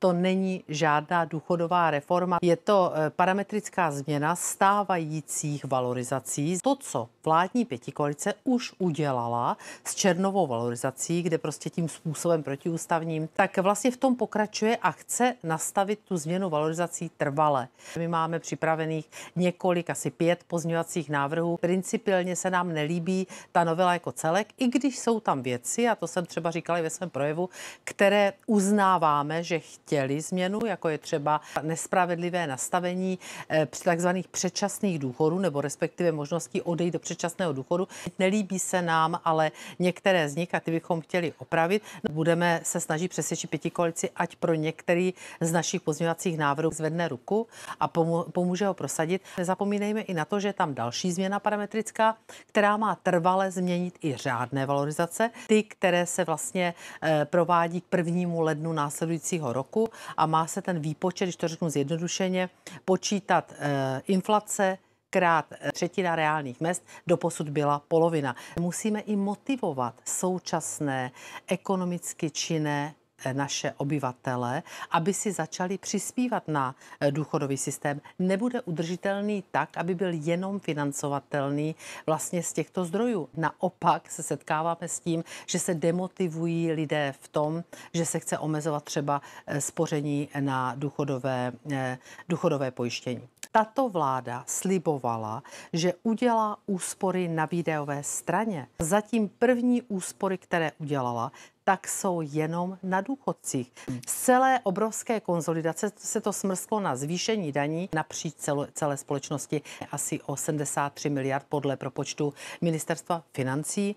to není žádná důchodová reforma, je to eh, parametrická změna stávajících valorizací. To, co vládní pětikoalice už udělala s černovou valorizací, kde prostě tím způsobem protiústavním, tak vlastně v tom pokračuje a chce nastavit tu změnu valorizací trvale. My máme připravených několik, asi pět pozměňovacích návrhů. Principiálně se nám nelíbí ta novela jako celek, i když jsou tam věci, a to jsem třeba říkala i ve svém projevu, které uznáváme, že chtějí chtěli změnu, jako je třeba nespravedlivé nastavení eh, tzv. předčasných důchodů nebo respektive možností odejít do předčasného důchodu. Nelíbí se nám ale některé z nich a ty bychom chtěli opravit. Budeme se snažit přesvědčit pěti koalici, ať pro některý z našich pozměňovacích návrhů zvedne ruku a pomůže ho prosadit. Nezapomínejme i na to, že je tam další změna parametrická, která má trvale změnit i řádné valorizace, ty, které se vlastně eh, provádí k prvnímu lednu následujícího roku roku a má se ten výpočet, když to řeknu zjednodušeně, počítat eh, inflace krát eh, třetina reálných mest, doposud byla polovina. Musíme i motivovat současné ekonomicky činné naše obyvatele, aby si začali přispívat na eh, důchodový systém, nebude udržitelný tak, aby byl jenom financovatelný vlastně z těchto zdrojů. Naopak se setkáváme s tím, že se demotivují lidé v tom, že se chce omezovat třeba eh, spoření na důchodové, eh, důchodové pojištění. Tato vláda slibovala, že udělá úspory na výdajové straně. Zatím první úspory, které udělala, tak jsou jenom na důchodcích. Z celé obrovské konzolidace se to smrsklo na zvýšení daní napříč celé společnosti asi o 73 miliard podle propočtu ministerstva financí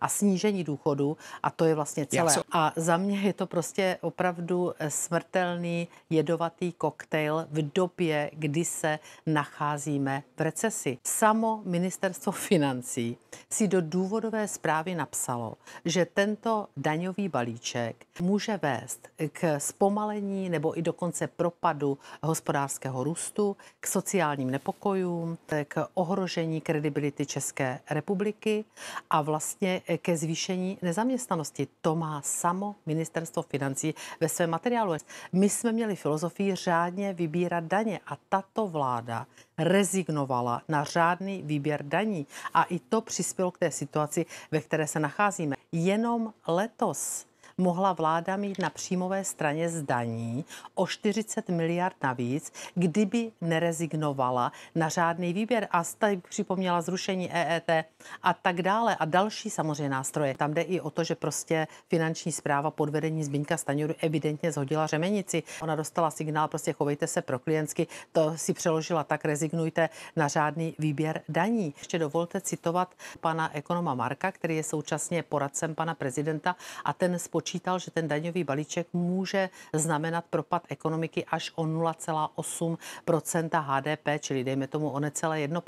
a snížení důchodu a to je vlastně celé. A za mě je to prostě opravdu smrtelný jedovatý koktejl v době, kdy se nacházíme v recesi. Samo ministerstvo financí si do důvodové zprávy napsalo, že tento daňový daňový balíček může vést k zpomalení nebo i dokonce propadu hospodářského růstu, k sociálním nepokojům, k ohrožení kredibility České republiky a vlastně ke zvýšení nezaměstnanosti. To má samo ministerstvo financí ve svém materiálu. My jsme měli filozofii řádně vybírat daně a tato vláda rezignovala na řádný výběr daní a i to přispělo k té situaci, ve které se nacházíme jenom letos mohla vláda mít na příjmové straně zdaní o 40 miliard navíc, kdyby nerezignovala na řádný výběr a tady připomněla zrušení EET a tak dále a další samozřejmě nástroje. Tam jde i o to, že prostě finanční zpráva pod vedení Zbyňka Staňuru evidentně zhodila řemenici. Ona dostala signál, prostě chovejte se pro klientsky, to si přeložila tak, rezignujte na řádný výběr daní. Ještě dovolte citovat pana ekonoma Marka, který je současně poradcem pana prezidenta a ten spočítá počítal, že ten daňový balíček může znamenat propad ekonomiky až o 0,8 HDP, čili dejme tomu o necelé 1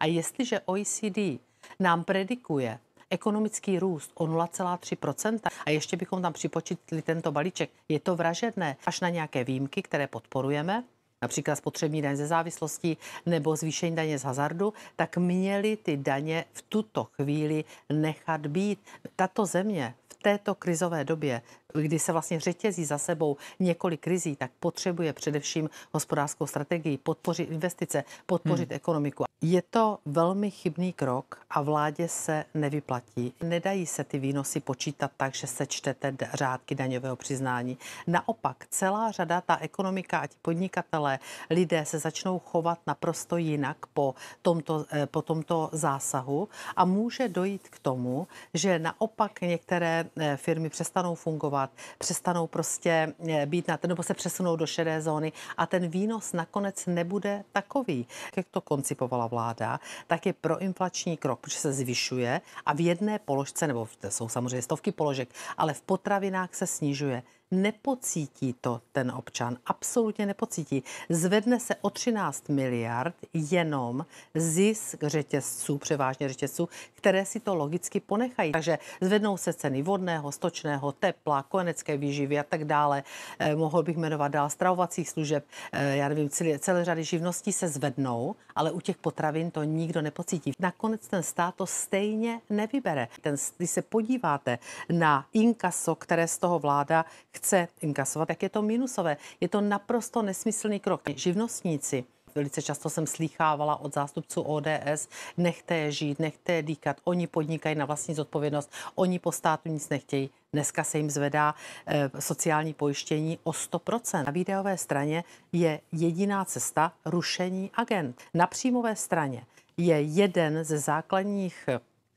A jestliže OECD nám predikuje ekonomický růst o 0,3% a ještě bychom tam připočítali tento balíček, je to vražedné až na nějaké výjimky, které podporujeme, například spotřební daň ze závislosti nebo zvýšení daně z hazardu, tak měli ty daně v tuto chvíli nechat být. Tato země této krizové době kdy se vlastně řetězí za sebou několik krizí, tak potřebuje především hospodářskou strategii, podpořit investice, podpořit hmm. ekonomiku. Je to velmi chybný krok a vládě se nevyplatí. Nedají se ty výnosy počítat tak, že se čtete řádky daňového přiznání. Naopak, celá řada, ta ekonomika a ti podnikatelé, lidé se začnou chovat naprosto jinak po tomto, eh, po tomto zásahu a může dojít k tomu, že naopak některé eh, firmy přestanou fungovat investovat, přestanou prostě eh, být na ten, nebo se přesunou do šedé zóny a ten výnos nakonec nebude takový. Jak to koncipovala vláda, tak je proinflační krok, protože se zvyšuje a v jedné položce, nebo jsou samozřejmě stovky položek, ale v potravinách se snižuje. Nepocítí to ten občan, absolutně nepocítí. Zvedne se o 13 miliard jenom zisk řetězců, převážně řetězců, které si to logicky ponechají. Takže zvednou se ceny vodného, stočného, tepla, konecké výživy a tak dále. Eh, mohl bych jmenovat dál stravovacích služeb, eh, já nevím, celé, celé řady živností se zvednou, ale u těch potravin to nikdo nepocítí. Nakonec ten stát to stejně nevybere. Ten, když se podíváte na inkaso, které z toho vláda chce inkasovat, tak je to minusové. Je to naprosto nesmyslný krok. Živnostníci Velice často jsem slýchávala od zástupců ODS, nechte je žít, nechte je dýkat, oni podnikají na vlastní zodpovědnost, oni po státu nic nechtějí. Dneska se jim zvedá e, sociální pojištění o 100%. Na videové straně je jediná cesta rušení agent. Na příjmové straně je jeden ze základních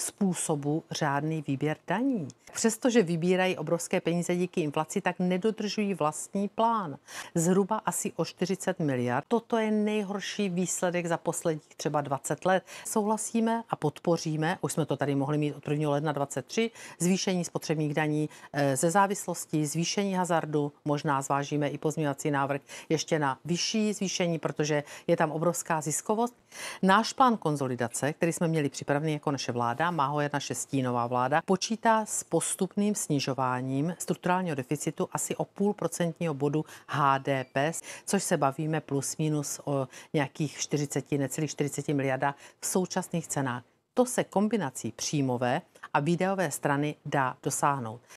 způsobu řádný výběr daní. Přestože vybírají obrovské peníze díky inflaci, tak nedodržují vlastní plán. Zhruba asi o 40 miliard. Toto je nejhorší výsledek za posledních třeba 20 let. Souhlasíme a podpoříme, už jsme to tady mohli mít od 1. ledna 23, zvýšení spotřebních daní eh, ze závislosti, zvýšení hazardu, možná zvážíme i pozměňovací návrh ještě na vyšší zvýšení, protože je tam obrovská ziskovost. Náš plán konzolidace, který jsme měli připravený jako naše vláda, má ho jedna šestínová vláda, počítá s postupným snižováním strukturálního deficitu asi o půl procentního bodu HDP, což se bavíme plus minus o nějakých 40, necelých 40 miliarda v současných cenách. To se kombinací příjmové a výdajové strany dá dosáhnout.